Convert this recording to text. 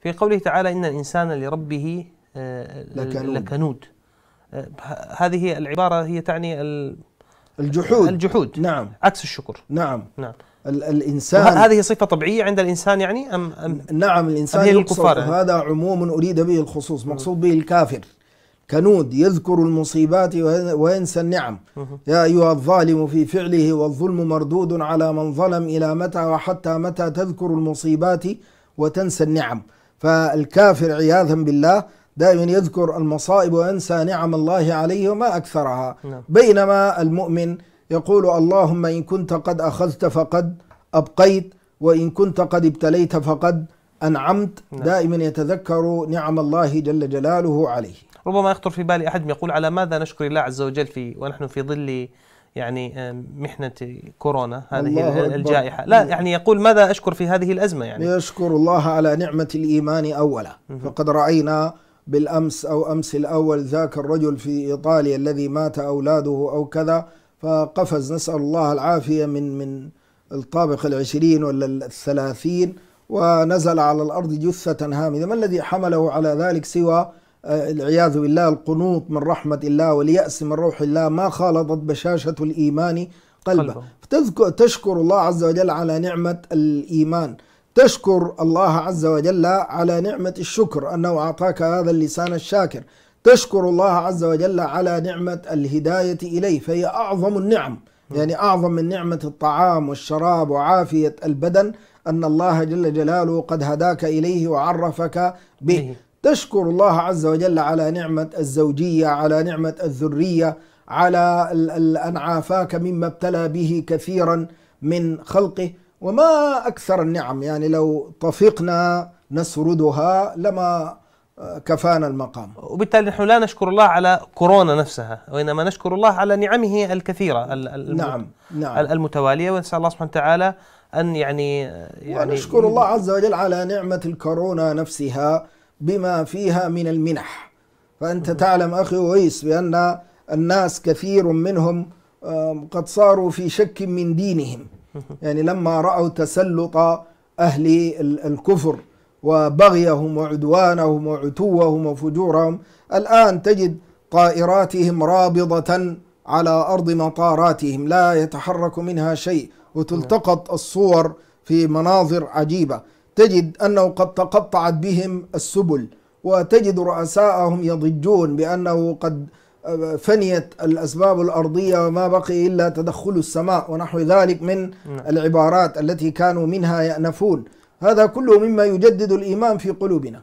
في قوله تعالى إن الإنسان لربه آه، لكنود, لكنود. آه، هذه العبارة هي تعني الجحود الجحود نعم عكس الشكر نعم نعم الانسان هذه صفه طبيعيه عند الانسان يعني ام, أم نعم الانسان أم الكفار يعني. هذا عموم اريد به الخصوص مقصود به الكافر كنود يذكر المصيبات وينسى النعم يا ايها الظالم في فعله والظلم مردود على من ظلم الى متى وحتى متى تذكر المصيبات وتنسى النعم فالكافر عياذا بالله دائما يذكر المصائب وينسى نعم الله عليه وما أكثرها نعم. بينما المؤمن يقول اللهم إن كنت قد أخذت فقد أبقيت وإن كنت قد ابتليت فقد أنعمت نعم. دائما يتذكر نعم الله جل جلاله عليه ربما يخطر في بالي أحد يقول على ماذا نشكر الله عز وجل في ونحن في ظل يعني آه، محنة كورونا هذه الجائحة لا يعني يقول ماذا أشكر في هذه الأزمة يعني يشكر الله على نعمة الإيمان أولا فقد رأينا بالأمس أو أمس الأول ذاك الرجل في إيطاليا الذي مات أولاده أو كذا فقفز نسأل الله العافية من من الطابق العشرين ولا الثلاثين ونزل على الأرض جثة هامدة ما الذي حمله على ذلك سوى العياذ بالله القنوط من رحمة الله واليأس من روح الله ما خالطت بشاشة الإيمان قلبه, فتذكر تشكر الله عز وجل على نعمة الإيمان تشكر الله عز وجل على نعمة الشكر أنه أعطاك هذا اللسان الشاكر تشكر الله عز وجل على نعمة الهداية إليه فهي أعظم النعم يعني أعظم من نعمة الطعام والشراب وعافية البدن أن الله جل جلاله قد هداك إليه وعرفك به تشكر الله عز وجل على نعمة الزوجية على نعمة الذرية على أن عافاك مما ابتلى به كثيرا من خلقه وما أكثر النعم يعني لو طفقنا نسردها لما آه، كفانا المقام وبالتالي نحن لا نشكر الله على كورونا نفسها وإنما نشكر الله على نعمه الكثيرة نعم نعم المتوالية ونسأل الله سبحانه وتعالى أن يعني, آه، يعني ونشكر الله عز وجل على نعمة الكورونا نفسها بما فيها من المنح فأنت تعلم أخي ويس بأن الناس كثير منهم قد صاروا في شك من دينهم يعني لما رأوا تسلط أهل الكفر وبغيهم وعدوانهم وعتوهم وفجورهم الآن تجد طائراتهم رابضة على أرض مطاراتهم لا يتحرك منها شيء وتلتقط الصور في مناظر عجيبة تجد أنه قد تقطعت بهم السبل وتجد رؤساءهم يضجون بأنه قد آه، فنيت الأسباب الأرضية وما بقي إلا تدخل السماء ونحو ذلك من نعم. العبارات التي كانوا منها يأنفون هذا كله مما يجدد الإيمان في قلوبنا